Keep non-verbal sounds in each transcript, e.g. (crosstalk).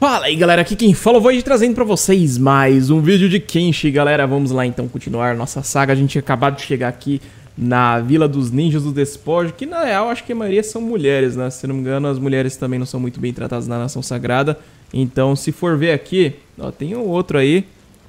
Fala aí galera, aqui quem fala, eu vou trazendo pra vocês mais um vídeo de Kenshi, galera, vamos lá então continuar nossa saga, a gente acabou de chegar aqui na Vila dos Ninjas do Despojo, que na real acho que a maioria são mulheres, né, se não me engano as mulheres também não são muito bem tratadas na Nação Sagrada, então se for ver aqui, ó, tem um outro aí,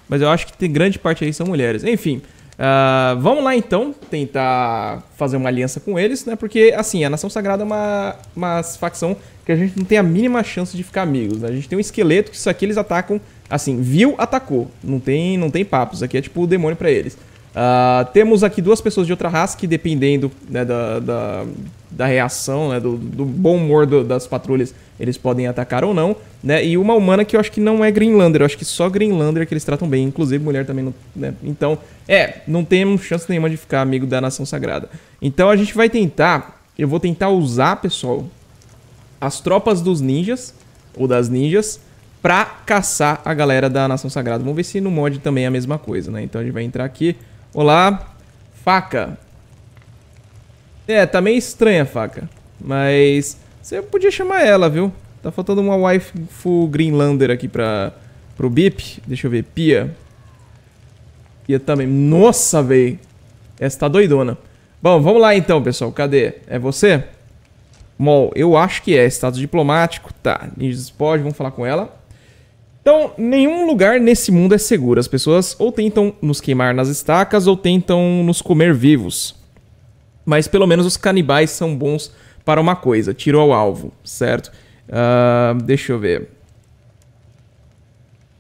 mas eu acho que tem grande parte aí são mulheres, enfim... Uh, vamos lá então tentar fazer uma aliança com eles, né? Porque, assim, a Nação Sagrada é uma, uma facção que a gente não tem a mínima chance de ficar amigos, né? A gente tem um esqueleto que isso aqui eles atacam, assim, viu, atacou. Não tem, não tem papo, isso aqui é tipo o demônio para eles. Uh, temos aqui duas pessoas de outra raça que, dependendo né, da, da, da, reação, né, do, do bom humor do, das patrulhas, eles podem atacar ou não, né? E uma humana que eu acho que não é Greenlander, eu acho que só Greenlander é que eles tratam bem, inclusive mulher também não, né? Então, é, não temos chance nenhuma de ficar amigo da nação sagrada. Então a gente vai tentar, eu vou tentar usar, pessoal, as tropas dos ninjas ou das ninjas pra caçar a galera da nação sagrada. Vamos ver se no mod também é a mesma coisa, né? Então a gente vai entrar aqui. Olá, faca. É, tá meio estranha a faca, mas você podia chamar ela, viu? Tá faltando uma waifu Greenlander aqui pra, pro Bip. Deixa eu ver. Pia. Pia também. Nossa, véi. Essa tá doidona. Bom, vamos lá então, pessoal. Cadê? É você? Mol, eu acho que é. Status diplomático. Tá. Ninjas pode. vamos falar com ela. Então, nenhum lugar nesse mundo é seguro. As pessoas ou tentam nos queimar nas estacas ou tentam nos comer vivos. Mas pelo menos os canibais são bons para uma coisa, tiro ao alvo, certo? Uh, deixa eu ver.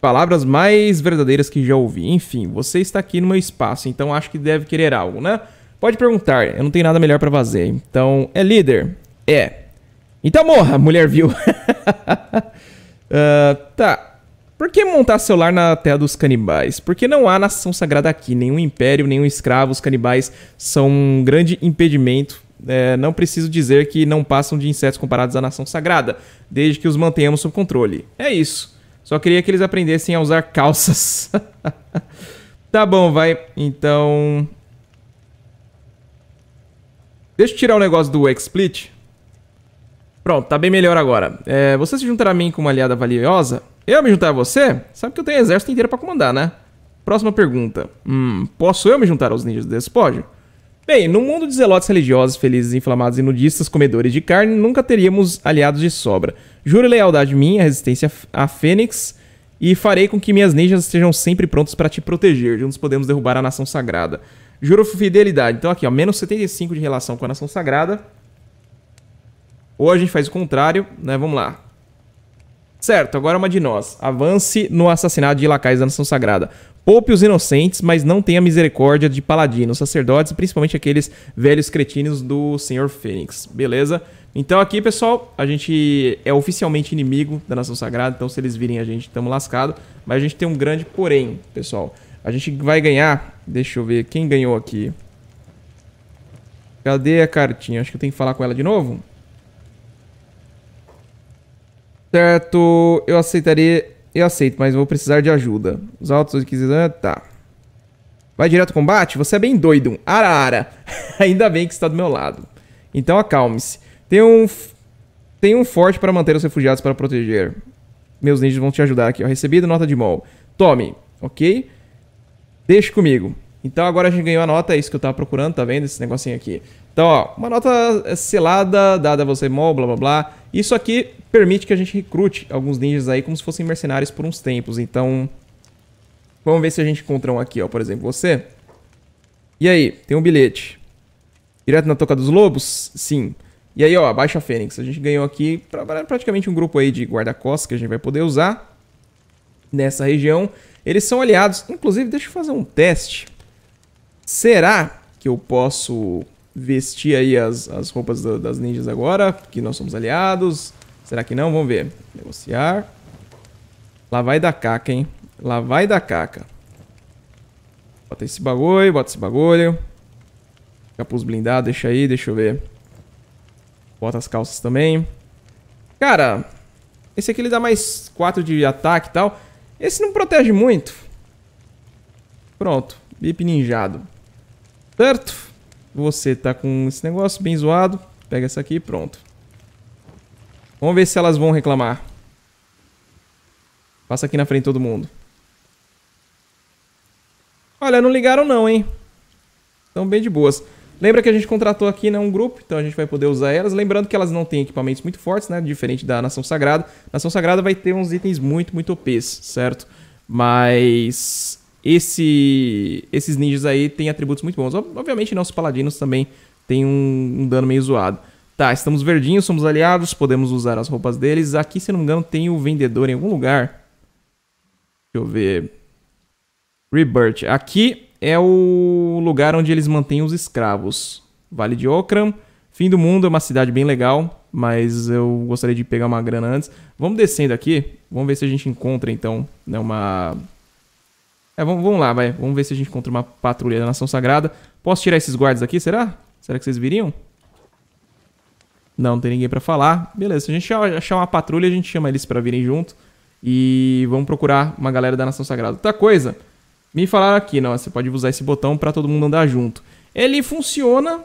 Palavras mais verdadeiras que já ouvi. Enfim, você está aqui no meu espaço, então acho que deve querer algo, né? Pode perguntar, eu não tenho nada melhor para fazer. Então, é líder? É. Então morra, mulher viu. (laughs) uh, ah, tá. Por que montar celular na terra dos canibais? Porque não há nação sagrada aqui, nenhum império, nenhum escravo. Os canibais são um grande impedimento é, não preciso dizer que não passam de insetos comparados à nação sagrada, desde que os mantenhamos sob controle. É isso. Só queria que eles aprendessem a usar calças. (laughs) tá bom, vai. Então. Deixa eu tirar o um negócio do x X-Split. Pronto, tá bem melhor agora. É, você se juntará a mim com uma aliada valiosa? Eu me juntar a você? Sabe que eu tenho exército inteiro para comandar, né? Próxima pergunta. Hum, posso eu me juntar aos ninjas do despojo? Bem, no mundo de zelotes religiosos, felizes, inflamados e nudistas, comedores de carne, nunca teríamos aliados de sobra. Juro lealdade minha, resistência à Fênix, e farei com que minhas ninjas estejam sempre prontos para te proteger. Juntos podemos derrubar a nação sagrada. Juro fidelidade. Então aqui, ó, menos 75 de relação com a nação sagrada. Ou a gente faz o contrário, né? Vamos lá. Certo, agora uma de nós. Avance no assassinato de lacais da nação sagrada. Poupe os inocentes, mas não tenha misericórdia de paladinos, sacerdotes, principalmente aqueles velhos cretinos do Senhor Fênix. Beleza? Então aqui, pessoal, a gente é oficialmente inimigo da Nação Sagrada, então se eles virem a gente, estamos lascado. Mas a gente tem um grande porém, pessoal. A gente vai ganhar... Deixa eu ver, quem ganhou aqui? Cadê a cartinha? Acho que eu tenho que falar com ela de novo. Certo, eu aceitaria... Eu aceito, mas vou precisar de ajuda. Os altos requisitos... Ah, tá. Vai direto ao combate? Você é bem doido. Ara, ara. (laughs) Ainda bem que está do meu lado. Então acalme-se. Tem um... Tem um forte para manter os refugiados para proteger. Meus ninjas vão te ajudar aqui. Recebi Recebido nota de mol. Tome. Ok? Deixa comigo. Então agora a gente ganhou a nota. É isso que eu estava procurando, tá vendo? Esse negocinho aqui. Então, ó, uma nota eh, selada, dada a você mol, blá blá blá. Isso aqui permite que a gente recrute alguns ninjas aí como se fossem mercenários por uns tempos. Então, vamos ver se a gente encontra um aqui, ó. Por exemplo, você. E aí, tem um bilhete. Direto na Toca dos Lobos? Sim. E aí, ó, Baixa Fênix. A gente ganhou aqui pra, praticamente um grupo aí de guarda-costas que a gente vai poder usar nessa região. Eles são aliados. Inclusive, deixa eu fazer um teste. Será que eu posso vestir aí as, as roupas do, das ninjas agora, que nós somos aliados. Será que não? Vamos ver. Negociar. Lá vai da caca, hein? Lá vai da caca. Bota esse bagulho, bota esse bagulho. Capuz blindado, deixa aí, deixa eu ver. Bota as calças também. Cara, esse aqui ele dá mais 4 de ataque e tal. Esse não protege muito. Pronto, bip ninjado. Certo? Você tá com esse negócio bem zoado. Pega essa aqui e pronto. Vamos ver se elas vão reclamar. Passa aqui na frente todo mundo. Olha, não ligaram não, hein? Estão bem de boas. Lembra que a gente contratou aqui né, um grupo, então a gente vai poder usar elas. Lembrando que elas não têm equipamentos muito fortes, né? Diferente da Nação Sagrada. Nação Sagrada vai ter uns itens muito, muito OPs, certo? Mas esse, esses ninjas aí têm atributos muito bons. Obviamente, nossos paladinos também têm um, um, dano meio zoado. Tá, estamos verdinhos, somos aliados, podemos usar as roupas deles. Aqui, se não me engano, tem o vendedor em algum lugar. Deixa eu ver. Rebirth. Aqui é o lugar onde eles mantêm os escravos. Vale de Okram. Fim do Mundo é uma cidade bem legal, mas eu gostaria de pegar uma grana antes. Vamos descendo aqui. Vamos ver se a gente encontra, então, né, uma é, vamos, vamos lá, vai. Vamos ver se a gente encontra uma patrulha da Nação Sagrada. Posso tirar esses guardas aqui, será? Será que vocês viriam? Não, não tem ninguém pra falar. Beleza, se a gente achar uma patrulha, a gente chama eles pra virem junto. E vamos procurar uma galera da Nação Sagrada. Outra coisa, me falaram aqui, não, você pode usar esse botão pra todo mundo andar junto. Ele funciona,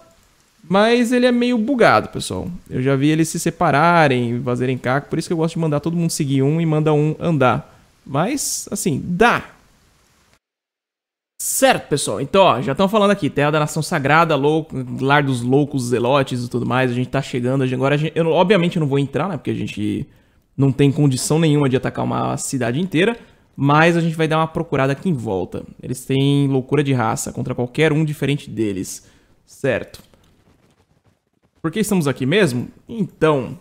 mas ele é meio bugado, pessoal. Eu já vi eles se separarem, fazerem caco, por isso que eu gosto de mandar todo mundo seguir um e manda um andar. Mas, assim, dá. Certo, pessoal. Então, ó, já estão falando aqui, Terra da Nação Sagrada, louco, Lar dos Loucos, Zelotes e tudo mais. A gente tá chegando agora. Gente, eu, obviamente eu não vou entrar, né? Porque a gente não tem condição nenhuma de atacar uma cidade inteira. Mas a gente vai dar uma procurada aqui em volta. Eles têm loucura de raça contra qualquer um diferente deles. Certo. Por que estamos aqui mesmo? Então,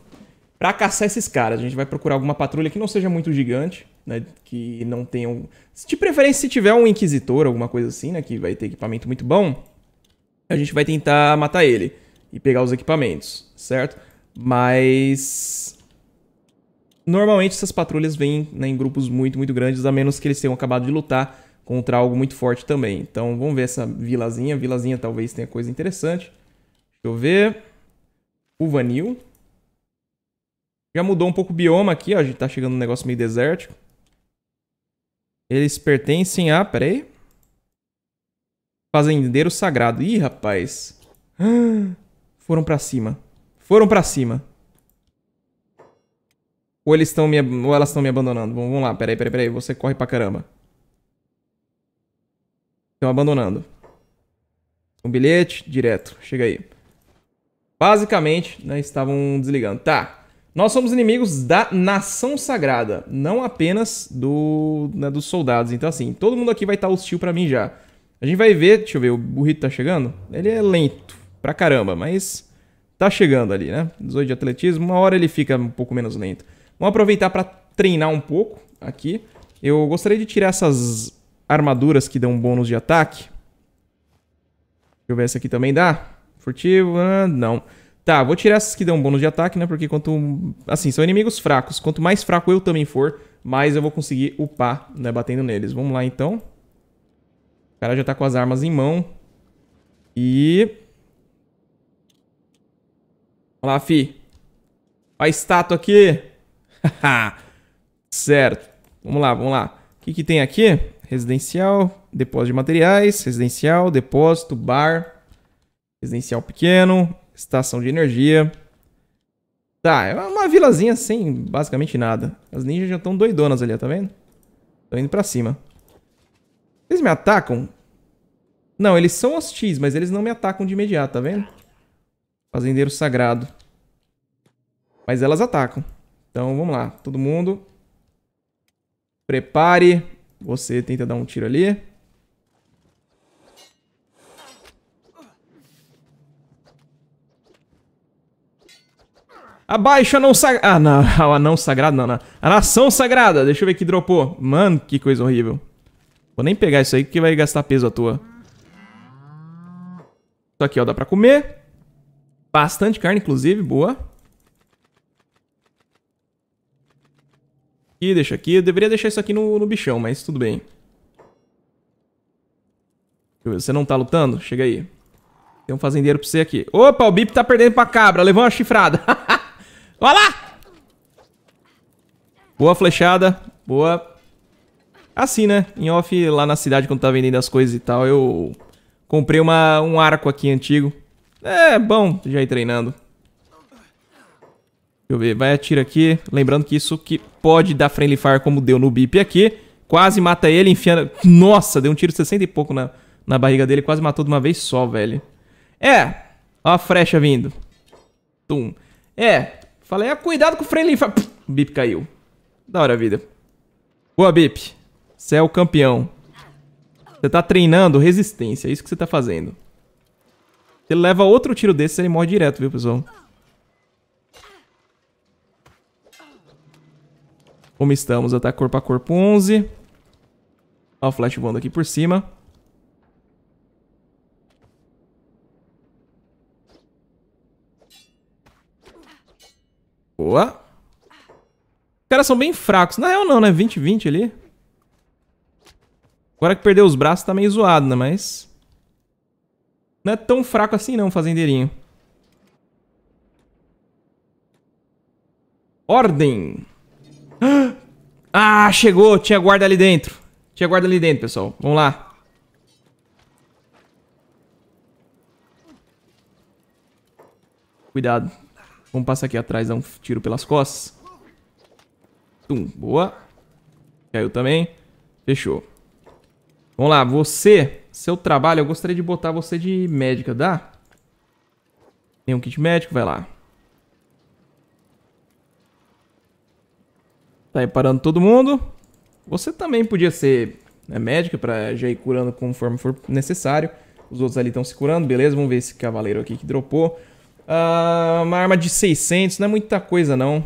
pra caçar esses caras, a gente vai procurar alguma patrulha que não seja muito gigante né, que não tenham. De preferência, se tiver um inquisitor, alguma coisa assim, né? Que vai ter equipamento muito bom, a gente vai tentar matar ele e pegar os equipamentos, certo? Mas. Normalmente essas patrulhas vêm né, em grupos muito, muito grandes, a menos que eles tenham acabado de lutar contra algo muito forte também. Então vamos ver essa vilazinha. Vilazinha talvez tenha coisa interessante. Deixa eu ver. O Vanil. Já mudou um pouco o bioma aqui, ó. A gente tá chegando num negócio meio desértico. Eles pertencem a... Peraí. Fazendeiro Sagrado. Ih, rapaz. (gasps) Foram pra cima. Foram pra cima. Ou eles estão me... Ou elas estão me abandonando. Vamos lá, peraí, peraí, peraí. Você corre pra caramba. Estão abandonando. Um bilhete, direto. Chega aí. Basicamente, né, estavam desligando. Tá. Nós somos inimigos da nação sagrada, não apenas do, né, dos soldados. Então, assim, todo mundo aqui vai estar tá hostil para mim já. A gente vai ver, deixa eu ver, o burrito tá chegando? Ele é lento pra caramba, mas tá chegando ali, né? 18 de atletismo, uma hora ele fica um pouco menos lento. Vamos aproveitar para treinar um pouco aqui. Eu gostaria de tirar essas armaduras que dão bônus de ataque. Deixa eu ver se aqui também dá. Furtivo, ah, Não. Tá, vou tirar essas que dão bônus de ataque, né? Porque quanto. Assim, são inimigos fracos. Quanto mais fraco eu também for, mais eu vou conseguir upar, né? Batendo neles. Vamos lá, então. O cara já tá com as armas em mão. E. Olha lá, fi. a estátua aqui. (laughs) certo. Vamos lá, vamos lá. O que, que tem aqui? Residencial, depósito de materiais, residencial, depósito, bar, residencial pequeno, Estação de energia. Tá, é uma vilazinha sem basicamente nada. As ninjas já estão doidonas ali, tá vendo? Estão indo pra cima. Eles me atacam? Não, eles são hostis, mas eles não me atacam de imediato, tá vendo? Fazendeiro sagrado. Mas elas atacam. Então, vamos lá. Todo mundo. Prepare. Você tenta dar um tiro ali. Abaixo a não sagrada. Ah, não. (laughs) A não sagrado não, não. Né? A nação sagrada. Deixa eu ver que dropou. Mano, que coisa horrível. Vou nem pegar isso aí porque vai gastar peso à toa. Isso aqui, ó. Dá pra comer. Bastante carne, inclusive. Boa. Aqui, deixa aqui. Eu deveria deixar isso aqui no, no bichão, mas tudo bem. Você não tá lutando? Chega aí. Tem um fazendeiro pra você aqui. Opa, o Bip tá perdendo pra cabra. Levou uma chifrada. (laughs) Olha lá! Boa flechada. Boa. Assim, né? Em off, lá na cidade, quando tá vendendo as coisas e tal, eu comprei uma, um arco aqui antigo. É bom já ir treinando. Deixa eu ver, vai atira aqui. Lembrando que isso que pode dar friendly fire como deu no bip aqui. Quase mata ele, enfiando... Nossa, deu um tiro 60 e pouco na, na barriga dele. Quase matou de uma vez só, velho. É, ó a frecha vindo. Tum. É, Falei, ah, cuidado com o Freilin. Fa... O Bip caiu. Da hora, vida. Boa, Bip. Você é o campeão. Você tá treinando resistência. É isso que você tá fazendo. Se ele leva outro tiro desse, ele morre direto, viu, pessoal? Como estamos? Ataque corpo a corpo 11. Ó, o flash voando aqui por cima. Boa. Os caras são bem fracos. Na real não, né? 20-20 ali. Agora que perdeu os braços tá meio zoado, né? Mas... Não é tão fraco assim não, fazendeirinho. Ordem. Ah, chegou. Tinha guarda ali dentro. Tinha guarda ali dentro, pessoal. Vamos lá. Cuidado. Vamos passar aqui atrás, dar um tiro pelas costas. Tum, boa. Caiu também. Fechou. Vamos lá, você, seu trabalho, eu gostaria de botar você de médica, dá? Tem um kit médico, vai lá. Tá reparando todo mundo. Você também podia ser né, médica pra já ir curando conforme for necessário. Os outros ali estão se curando, beleza? Vamos ver esse cavaleiro aqui que dropou. Uh, uma arma de 600, não é muita coisa não.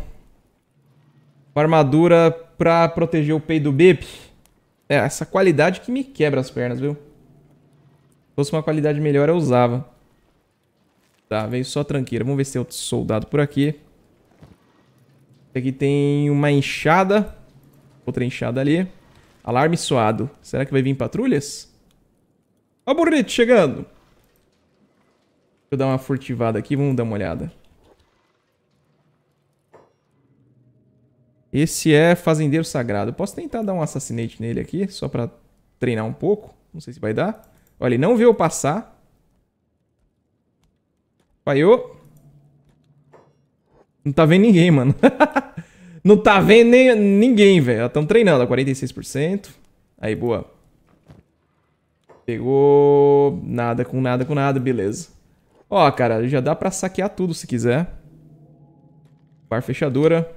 Uma armadura pra proteger o peito do Bip. É, essa qualidade que me quebra as pernas, viu? Se fosse uma qualidade melhor, eu usava. Tá, veio só tranqueira. Vamos ver se tem outro soldado por aqui. Aqui tem uma enxada. Outra enxada ali. Alarme suado. Será que vai vir patrulhas? Ó, oh, burrito, chegando eu dar uma furtivada aqui, vamos dar uma olhada. Esse é Fazendeiro Sagrado. posso tentar dar um assassinate nele aqui, só pra treinar um pouco. Não sei se vai dar. Olha, ele não viu passar. Falhou. Não tá vendo ninguém, mano. (laughs) não tá vendo nem, ninguém, velho. Estão treinando, 46%. Aí, boa. Pegou nada com nada com nada, beleza. Ó, cara, já dá pra saquear tudo se quiser. Bar fechadura.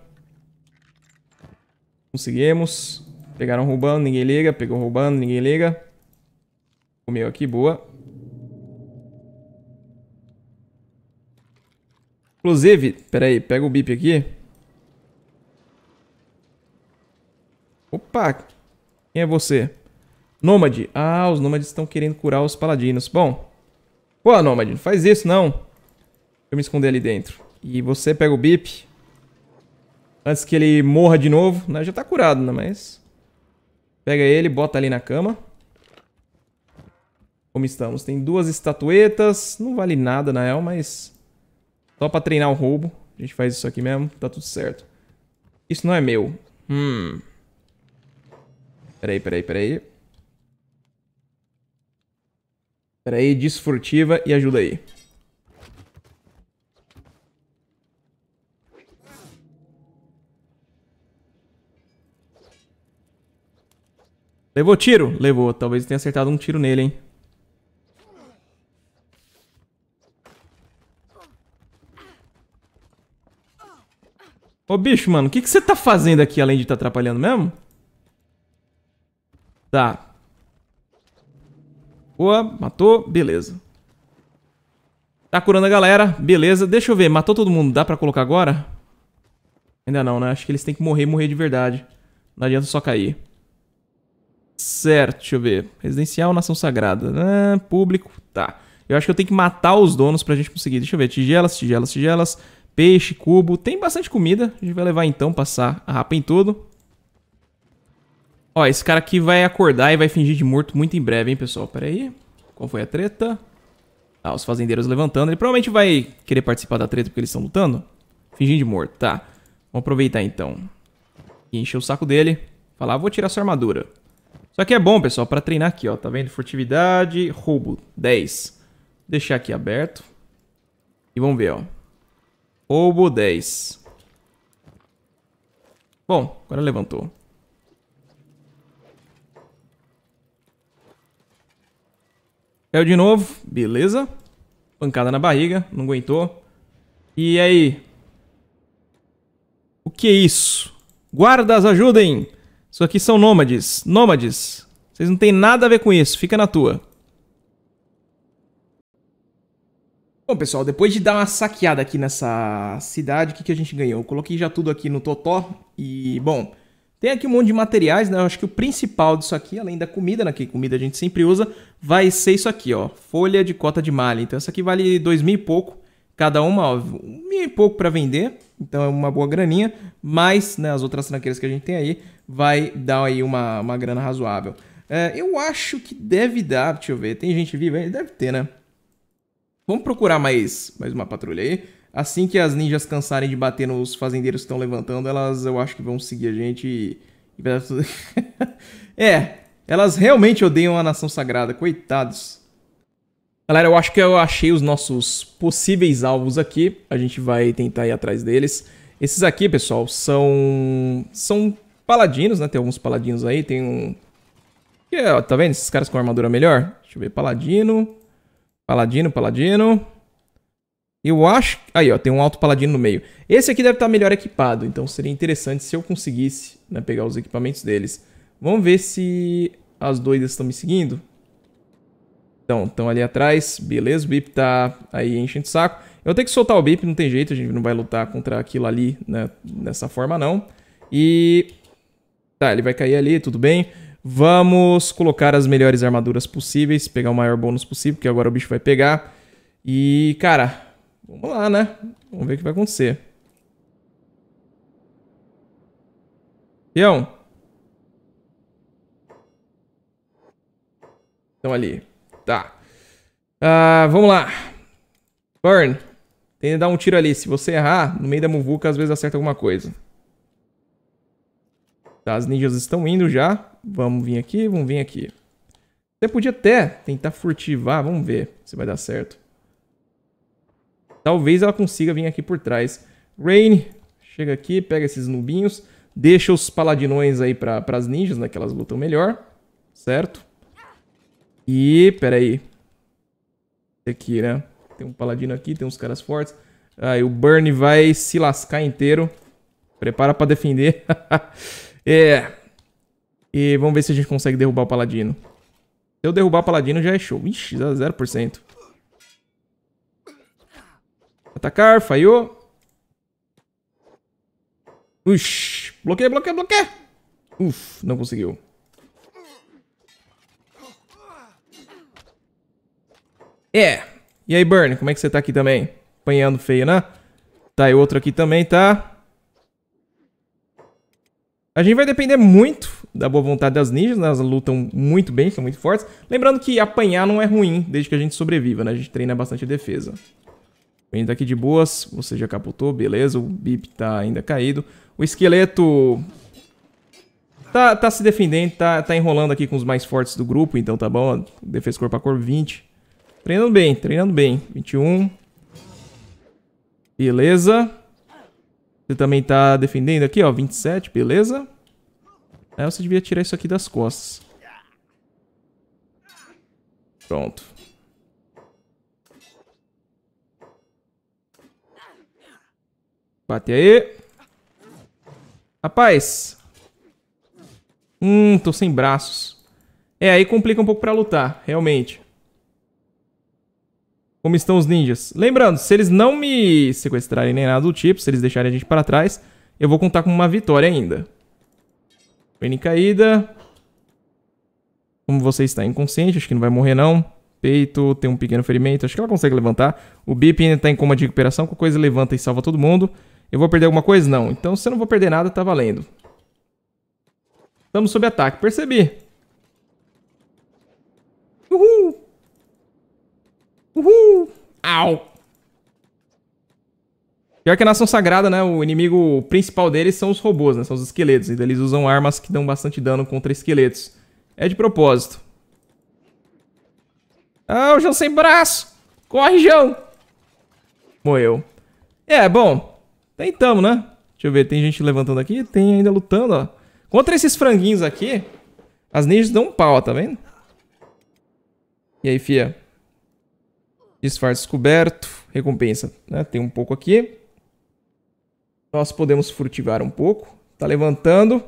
Conseguimos. Pegaram roubando, ninguém liga. Pegou roubando, ninguém liga. Comeu aqui, boa. Inclusive, peraí, pega o bip aqui. Opa, quem é você? Nômade. Ah, os nômades estão querendo curar os paladinos. Bom, Pô, Nomad, não faz isso não. Deixa eu me esconder ali dentro. E você pega o bip. Antes que ele morra de novo. Né? Já tá curado, né? Mas... Pega ele, bota ali na cama. Como estamos? Tem duas estatuetas. Não vale nada, na real, mas... Só pra treinar o roubo. A gente faz isso aqui mesmo. Tá tudo certo. Isso não é meu. Hum. Peraí, peraí, peraí. Pera aí, desfurtiva e ajuda aí. Levou tiro? Levou. Talvez tenha acertado um tiro nele, hein? Ô, bicho, mano, o que, você tá fazendo aqui além de tá atrapalhando mesmo? Tá. Boa, matou, beleza. Tá curando a galera, beleza. Deixa eu ver, matou todo mundo, dá pra colocar agora? Ainda não, né? Acho que eles têm que morrer, morrer de verdade. Não adianta só cair. Certo, deixa eu ver. Residencial, nação sagrada. Ah, público, tá. Eu acho que eu tenho que matar os donos pra gente conseguir. Deixa eu ver, tigelas, tigelas, tigelas, peixe, cubo. Tem bastante comida, a gente vai levar então, passar a rapa em tudo. Ó, esse cara aqui vai acordar e vai fingir de morto muito em breve, hein, pessoal. Pera aí. Qual foi a treta? Ah, os fazendeiros levantando. Ele provavelmente vai querer participar da treta porque eles estão lutando. Fingindo de morto, tá. Vamos aproveitar então. E encher o saco dele. Falar, vou tirar sua armadura. Isso aqui é bom, pessoal, pra treinar aqui, ó. Tá vendo? Furtividade, roubo, 10. Vou deixar aqui aberto. E vamos ver, ó. Roubo, 10. Bom, agora levantou. Caiu de novo. Beleza. Pancada na barriga. Não aguentou. E aí? O que é isso? Guardas, ajudem! Isso aqui são nômades. Nômades. Vocês não têm nada a ver com isso. Fica na tua. Bom, pessoal, depois de dar uma saqueada aqui nessa cidade, o que, que a gente ganhou? Eu coloquei já tudo aqui no Totó e, bom, tem aqui um monte de materiais, né? Eu acho que o principal disso aqui, além da comida, né? Que comida a gente sempre usa, vai ser isso aqui, ó. Folha de cota de malha. Então essa aqui vale dois mil e pouco cada uma, ó, um mil e pouco para vender. Então é uma boa graninha, mas né, as outras tranqueiras que a gente tem aí vai dar aí uma, uma grana razoável. É, eu acho que deve dar, deixa eu ver, tem gente viva aí? Deve ter, né? Vamos procurar mais, mais uma patrulha aí. Assim que as ninjas cansarem de bater nos fazendeiros que estão levantando, elas eu acho que vão seguir a gente e. (laughs) é, elas realmente odeiam a nação sagrada, coitados. Galera, eu acho que eu achei os nossos possíveis alvos aqui. A gente vai tentar ir atrás deles. Esses aqui, pessoal, são. São paladinos, né? Tem alguns paladinos aí. Tem um. tá vendo? Esses caras com armadura melhor. Deixa eu ver. Paladino. Paladino, paladino. Eu acho. Aí, ó, tem um alto paladino no meio. Esse aqui deve estar tá melhor equipado, então seria interessante se eu conseguisse né, pegar os equipamentos deles. Vamos ver se as doidas estão me seguindo. Então, estão ali atrás. Beleza, o Bip tá aí enchendo o saco. Eu tenho que soltar o Bip, não tem jeito, a gente não vai lutar contra aquilo ali né, dessa forma, não. E... Tá, ele vai cair ali, tudo bem. Vamos colocar as melhores armaduras possíveis, pegar o maior bônus possível, porque agora o bicho vai pegar. E, cara, Vamos lá, né? Vamos ver o que vai acontecer. Peão. Então ali. Tá. Ah, vamos lá. Burn. Tenta dar um tiro ali. Se você errar, no meio da muvuca, às vezes acerta alguma coisa. Tá, as ninjas estão indo já. Vamos vir aqui, vamos vir aqui. Você podia até tentar furtivar, vamos ver se vai dar certo. Talvez ela consiga vir aqui por trás. Rain, chega aqui, pega esses nubinhos. Deixa os paladinões aí para as ninjas, né? Que elas lutam melhor. Certo? E, peraí. Esse aqui, né? Tem um paladino aqui, tem uns caras fortes. Aí o Burn vai se lascar inteiro. Prepara para defender. (laughs) é. E vamos ver se a gente consegue derrubar o paladino. Se eu derrubar o paladino já é show. Ixi, 0%. Atacar, falhou. Ush, bloqueia, bloqueia, bloqueia. Uf, não conseguiu. É. E aí, Burn, como é que você tá aqui também? Apanhando feio, né? Tá, e outro aqui também, tá? A gente vai depender muito da boa vontade das ninjas, né? Elas lutam muito bem, são muito fortes. Lembrando que apanhar não é ruim, desde que a gente sobreviva, né? A gente treina bastante defesa. O N tá aqui de boas, você já capotou, beleza. O Bip tá ainda caído. O esqueleto tá, tá se defendendo, tá, tá enrolando aqui com os mais fortes do grupo, então tá bom. Defesa corpo a corpo, 20. Treinando bem, treinando bem. 21. Beleza. Você também tá defendendo aqui, ó, 27, beleza. Aí você devia tirar isso aqui das costas. Pronto. Bate aí. Rapaz. Hum, tô sem braços. É, aí complica um pouco pra lutar, realmente. Como estão os ninjas? Lembrando, se eles não me sequestrarem nem nada do tipo, se eles deixarem a gente para trás, eu vou contar com uma vitória ainda. Pene caída. Como você está inconsciente, acho que não vai morrer não. Peito, tem um pequeno ferimento, acho que ela consegue levantar. O Bip ainda está em coma de recuperação, qualquer coisa levanta e salva todo mundo. Eu vou perder alguma coisa? Não. Então, se eu não vou perder nada, tá valendo. Estamos sob ataque. Percebi. Uhul! Uhul! Au! Pior que a nação sagrada, né? O inimigo principal deles são os robôs, né? São os esqueletos. Então eles usam armas que dão bastante dano contra esqueletos. É de propósito. Ah, o João sem braço! Corre, João! Morreu. É, bom. Tentamos, né? Deixa eu ver, tem gente levantando aqui, tem ainda lutando, ó. Contra esses franguinhos aqui, as ninjas dão um pau, ó, tá vendo? E aí, fia? Disfarce descoberto, recompensa, né? Tem um pouco aqui. Nós podemos furtivar um pouco. Tá levantando.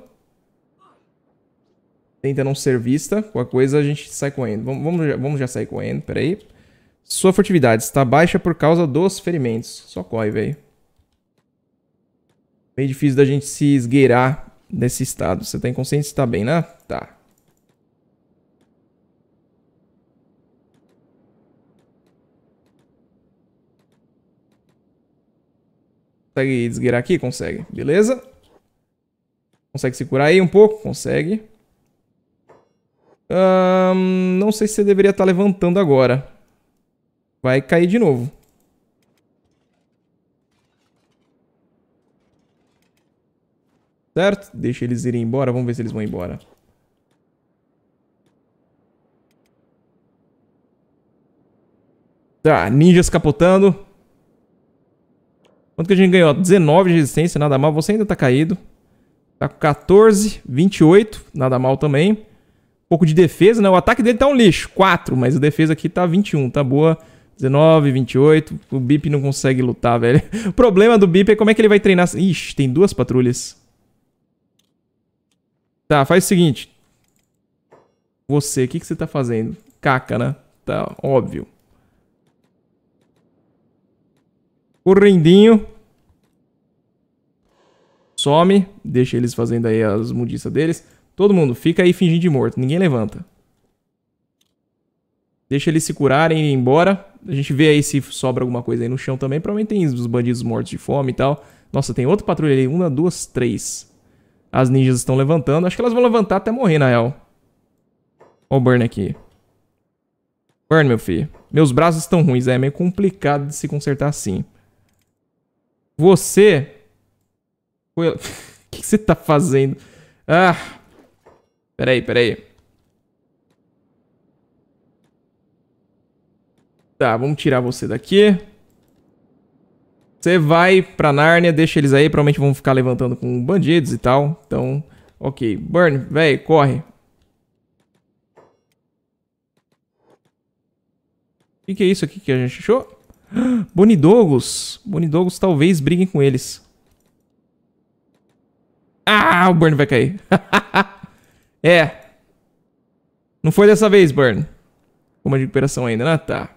Tenta não ser vista. Qualquer coisa a gente sai correndo. Vamos, vamos, já, vamos já sair correndo, peraí. Sua furtividade está baixa por causa dos ferimentos. Só corre, velho bem difícil da gente se esgueirar desse estado. Você tá inconsciente? Você tá bem, né? Tá. Consegue desgueirar aqui? Consegue. Beleza. Consegue se curar aí um pouco? Consegue. não sei se você deveria estar tá levantando agora. Vai cair de novo. Certo? Deixa eles irem embora. Vamos ver se eles vão embora. Tá, ninjas capotando. Quanto que a gente ganhou? 19 de resistência, nada mal. Você ainda tá caído. Tá com 14, 28, nada mal também. Um pouco de defesa, né? O ataque dele tá um lixo, 4, mas a defesa aqui tá 21, tá boa. 19, 28. O Bip não consegue lutar, velho. (laughs) O problema do Bip é como é que ele vai treinar. Ixi, tem duas patrulhas. Tá, faz o seguinte. Você, o que, que você tá fazendo? Caca, né? Tá óbvio. Correndinho. Some. Deixa eles fazendo aí as mudiças deles. Todo mundo, fica aí fingindo de morto. Ninguém levanta. Deixa eles se curarem e ir embora. A gente vê aí se sobra alguma coisa aí no chão também. Provavelmente tem os bandidos mortos de fome e tal. Nossa, tem outra patrulha ali. Uma, duas, três. As ninjas estão levantando. Acho que elas vão levantar até morrer, na real. Olha o Burn aqui. Burn, meu filho. Meus braços estão ruins. É meio complicado de se consertar assim. Você... (laughs) O que, que você tá fazendo? Ah... Peraí, peraí. Tá, vamos tirar você daqui. Você vai pra Nárnia, deixa eles aí, provavelmente vão ficar levantando com bandidos e tal. Então, ok. Burn, véi, corre. O que, que, é isso aqui que a gente achou? Bonidogos. (gasps) Bonidogos talvez briguem com eles. Ah, o Burn vai cair. (laughs) é. Não foi dessa vez, Burn. Uma é de recuperação ainda, né? Tá.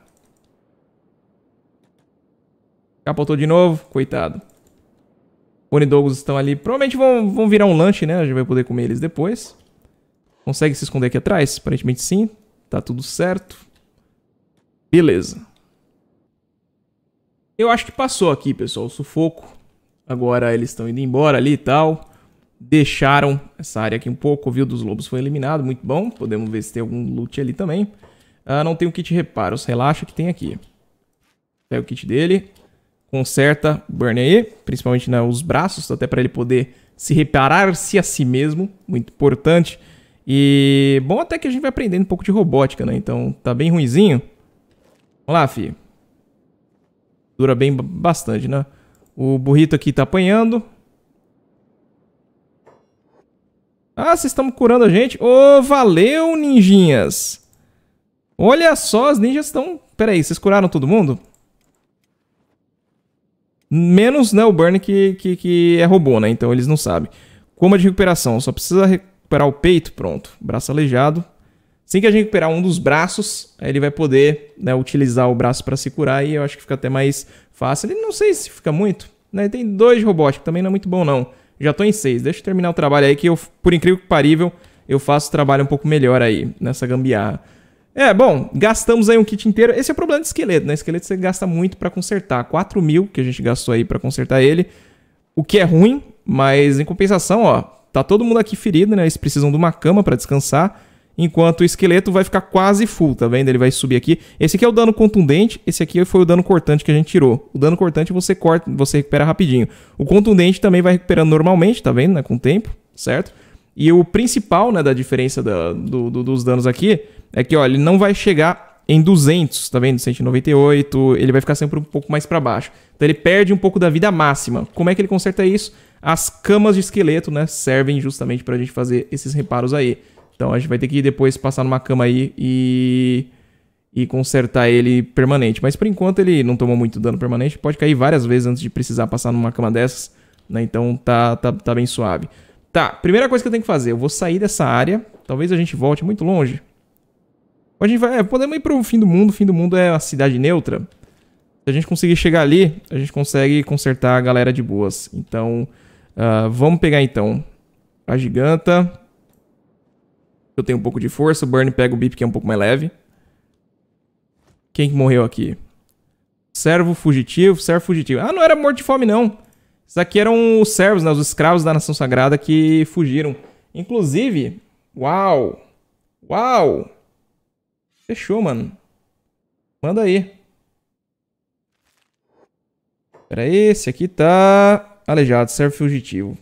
Capotou de novo, coitado. Bonidogos estão ali. Provavelmente vão, vão virar um lanche, né? A gente vai poder comer eles depois. Consegue se esconder aqui atrás? Aparentemente sim. Tá tudo certo. Beleza. Eu acho que passou aqui, pessoal, o sufoco. Agora eles estão indo embora ali e tal. Deixaram essa área aqui um pouco. O Vil dos Lobos foi eliminado, muito bom. Podemos ver se tem algum loot ali também. Ah, não tem o um kit reparos. Relaxa que tem aqui. Pega o kit dele conserta o aí, principalmente né, os braços, até para ele poder se reparar-se a si mesmo, muito importante. E bom até que a gente vai aprendendo um pouco de robótica, né? Então tá bem ruizinho. Vamos lá, fi. Dura bem bastante, né? O burrito aqui tá apanhando. Ah, vocês estão curando a gente? Ô, oh, valeu, ninjinhas! Olha só, as ninjas estão... Pera aí, vocês curaram todo mundo? Menos né, o Burn que, que, que é robô, né? Então eles não sabem. Coma de recuperação. Só precisa recuperar o peito, pronto. Braço aleijado. Assim que a gente recuperar um dos braços, ele vai poder né, utilizar o braço para se curar e eu acho que fica até mais fácil. Ele não sei se fica muito. Né? Tem dois robóticos, também não é muito bom não. Já tô em seis. Deixa eu terminar o trabalho aí que eu, por incrível que parível, eu faço o trabalho um pouco melhor aí nessa gambiarra. É, bom, gastamos aí um kit inteiro. Esse é o problema de esqueleto, né? Esqueleto você gasta muito para consertar. 4 mil que a gente gastou aí para consertar ele. O que é ruim, mas em compensação, ó, tá todo mundo aqui ferido, né? Eles precisam de uma cama para descansar. Enquanto o esqueleto vai ficar quase full, tá vendo? Ele vai subir aqui. Esse aqui é o dano contundente, esse aqui foi o dano cortante que a gente tirou. O dano cortante você corta, você recupera rapidinho. O contundente também vai recuperando normalmente, tá vendo? Né? Com o tempo, certo? E o principal né, da diferença da, do, do, dos danos aqui é que ó, ele não vai chegar em 200, tá vendo? 198, ele vai ficar sempre um pouco mais para baixo. Então ele perde um pouco da vida máxima. Como é que ele conserta isso? As camas de esqueleto né, servem justamente para a gente fazer esses reparos aí. Então a gente vai ter que depois passar numa cama aí e e consertar ele permanente. Mas por enquanto ele não tomou muito dano permanente, pode cair várias vezes antes de precisar passar numa cama dessas, né? Então tá, tá, tá bem suave. Tá, primeira coisa que eu tenho que fazer, eu vou sair dessa área. Talvez a gente volte muito longe. a gente vai, é, podemos ir para o fim do mundo. O fim do mundo é a cidade neutra. Se a gente conseguir chegar ali, a gente consegue consertar a galera de boas. Então, uh, vamos pegar então a giganta. Eu tenho um pouco de força. O Burn pega o Bip, que é um pouco mais leve. Quem que morreu aqui? Servo fugitivo, servo fugitivo. Ah, não era morto de fome, não. Isso aqui eram os servos, né? Os escravos da nação sagrada que fugiram. Inclusive, uau! Uau! Fechou, mano. Manda aí. Pera aí, esse aqui tá aleijado, servo fugitivo.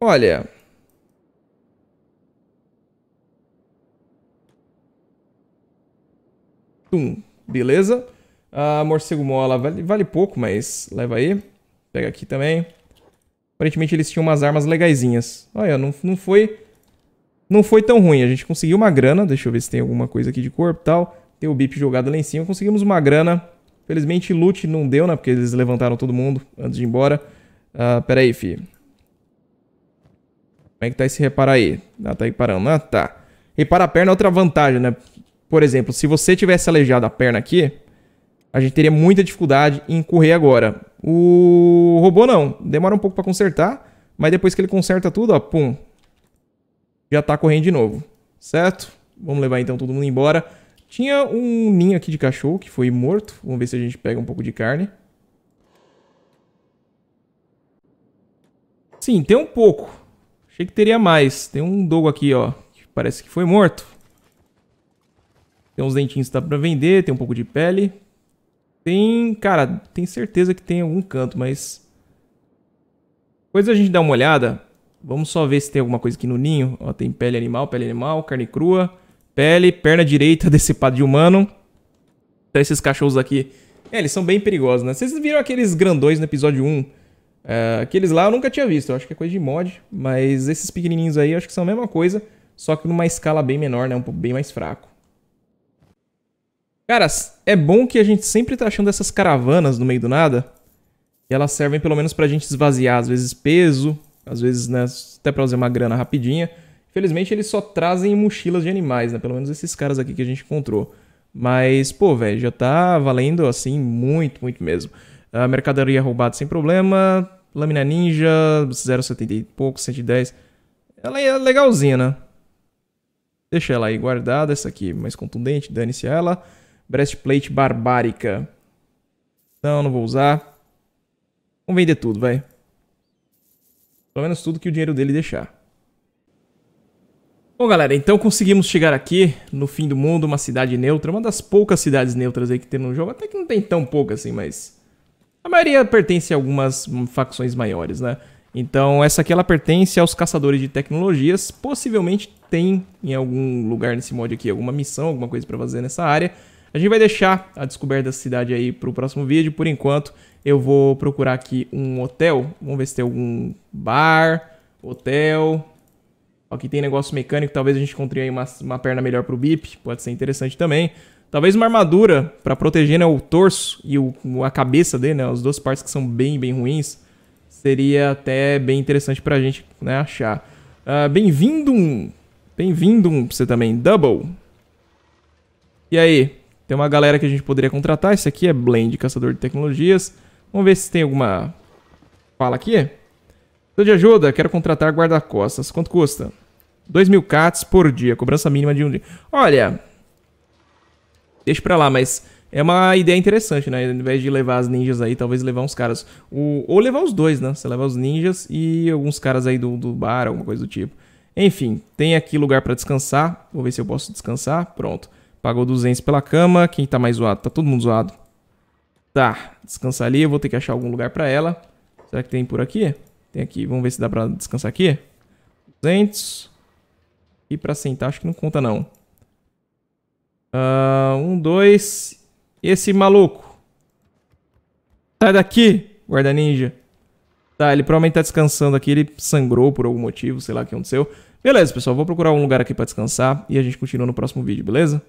Olha. Tum, beleza? Ah, morcego mola. Vale, vale pouco, mas leva aí. Pega aqui também. Aparentemente eles tinham umas armas legaisinhas. Olha, não, não foi... Não foi tão ruim. A gente conseguiu uma grana. Deixa eu ver se tem alguma coisa aqui de corpo e tal. Tem o bip jogado lá em cima. Conseguimos uma grana. Felizmente, loot não deu, né? Porque eles levantaram todo mundo antes de ir embora. Ah, pera aí, fi. Como é que tá esse reparo aí? Ah, tá reparando. Ah, tá. Reparar a perna é outra vantagem, né? Por exemplo, se você tivesse aleijado a perna aqui, a gente teria muita dificuldade em correr agora. O robô não, demora um pouco para consertar, mas depois que ele conserta tudo, ó, pum, já está correndo de novo, certo? Vamos levar então todo mundo embora. Tinha um ninho aqui de cachorro que foi morto, vamos ver se a gente pega um pouco de carne. Sim, tem um pouco. Achei que teria mais. Tem um dogo aqui, ó, que parece que foi morto. Tem uns dentinhos que dá pra vender, tem um pouco de pele. Tem, cara, tem certeza que tem algum canto, mas... Depois a gente dá uma olhada. Vamos só ver se tem alguma coisa aqui no ninho. Ó, tem pele animal, pele animal, carne crua, pele, perna direita (laughs) decepada de humano. Então esses cachorros aqui, é, eles são bem perigosos, né? Vocês viram aqueles grandões no episódio 1? É, aqueles lá eu nunca tinha visto, eu acho que é coisa de mod. Mas esses pequenininhos aí eu acho que são a mesma coisa, só que numa escala bem menor, né? Um pouco bem mais fraco. Cara, é bom que a gente sempre tá achando essas caravanas no meio do nada. E elas servem pelo menos pra gente esvaziar, às vezes peso, às vezes, né, até pra fazer uma grana rapidinha. Infelizmente, eles só trazem mochilas de animais, né? Pelo menos esses caras aqui que a gente encontrou. Mas, pô, velho, já tá valendo, assim, muito, muito mesmo. A mercadoria é roubada sem problema. Lâmina Ninja, 0,70 e pouco, 110. Ela é legalzinha, né? Deixa ela aí guardada, essa aqui é mais contundente, dane-se ela. Breastplate barbárica. Não, não vou usar. Vamos vender tudo, vai. Pelo menos tudo que o dinheiro dele deixar. Bom, galera, então conseguimos chegar aqui no fim do mundo, uma cidade neutra, uma das poucas cidades neutras aí que tem no jogo. Até que não tem tão pouca assim, mas a maioria pertence a algumas facções maiores, né? Então, essa aqui ela pertence aos caçadores de tecnologias. Possivelmente tem em algum lugar nesse mod aqui alguma missão, alguma coisa para fazer nessa área. A gente vai deixar a descoberta da cidade aí para o próximo vídeo. Por enquanto, eu vou procurar aqui um hotel. Vamos ver se tem algum bar, hotel. Aqui tem negócio mecânico, talvez a gente encontre aí uma, uma perna melhor pro Bip, pode ser interessante também. Talvez uma armadura para proteger né, o torso e o, a cabeça dele, né, as duas partes que são bem, bem ruins. Seria até bem interessante pra gente né, achar. Uh, Bem-vindo um... Bem-vindo um pra você também, Double. E aí, tem uma galera que a gente poderia contratar. Esse aqui é Blend, caçador de tecnologias. Vamos ver se tem alguma fala aqui. Preciso de ajuda? Quero contratar guarda-costas. Quanto custa? 2 mil cats por dia, cobrança mínima de um dia. Olha, deixa pra lá, mas é uma ideia interessante, né? Ao invés de levar as ninjas aí, talvez levar uns caras. O, ou levar os dois, né? Você leva os ninjas e alguns caras aí do, do bar, alguma coisa do tipo. Enfim, tem aqui lugar para descansar. Vou ver se eu posso descansar. Pronto. Pagou 200 pela cama. Quem tá mais zoado? Tá todo mundo zoado. Tá, descansa ali. Eu vou ter que achar algum lugar pra ela. Será que tem por aqui? Tem aqui. Vamos ver se dá pra descansar aqui. 200. E pra sentar, acho que não conta, não. Uh, um, dois. Esse maluco. Sai daqui, guarda ninja. Tá, ele provavelmente tá descansando aqui. Ele sangrou por algum motivo, sei lá o que aconteceu. Beleza, pessoal. Vou procurar um lugar aqui pra descansar. E a gente continua no próximo vídeo, beleza?